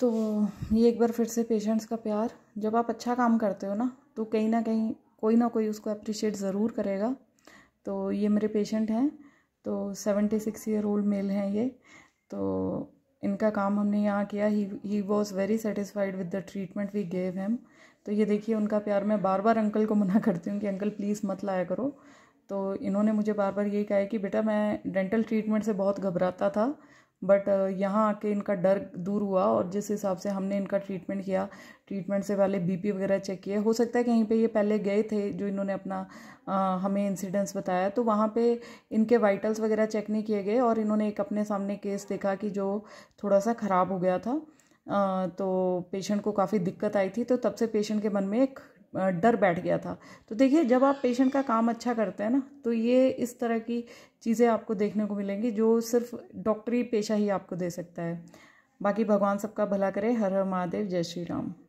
तो ये एक बार फिर से पेशेंट्स का प्यार जब आप अच्छा काम करते हो ना तो कहीं ना कहीं कोई ना कोई उसको अप्रिशिएट ज़रूर करेगा तो ये मेरे पेशेंट हैं तो seventy six year old male हैं ये तो इनका काम हमने यहाँ किया ही was very satisfied with the treatment we gave him तो ये देखिए उनका प्यार मैं बार बार अंकल को मना करती हूँ कि अंकल प्लीज़ मत लाया करो तो इन्होंने मुझे बार बार यही कहा है कि बेटा मैं डेंटल ट्रीटमेंट से बहुत घबराता था बट uh, यहाँ आके इनका डर दूर हुआ और जिस हिसाब से हमने इनका ट्रीटमेंट किया ट्रीटमेंट से पहले बीपी वगैरह चेक किए हो सकता है कहीं पे ये पहले गए थे जो इन्होंने अपना आ, हमें इंसिडेंस बताया तो वहाँ पे इनके वाइटल्स वगैरह चेक नहीं किए गए और इन्होंने एक अपने सामने केस देखा कि जो थोड़ा सा ख़राब हो गया था आ, तो पेशेंट को काफ़ी दिक्कत आई थी तो तब से पेशेंट के मन में एक डर बैठ गया था तो देखिए जब आप पेशेंट का काम अच्छा करते हैं ना तो ये इस तरह की चीज़ें आपको देखने को मिलेंगी जो सिर्फ डॉक्टरी पेशा ही आपको दे सकता है बाकी भगवान सबका भला करे हर हर महादेव जय श्री राम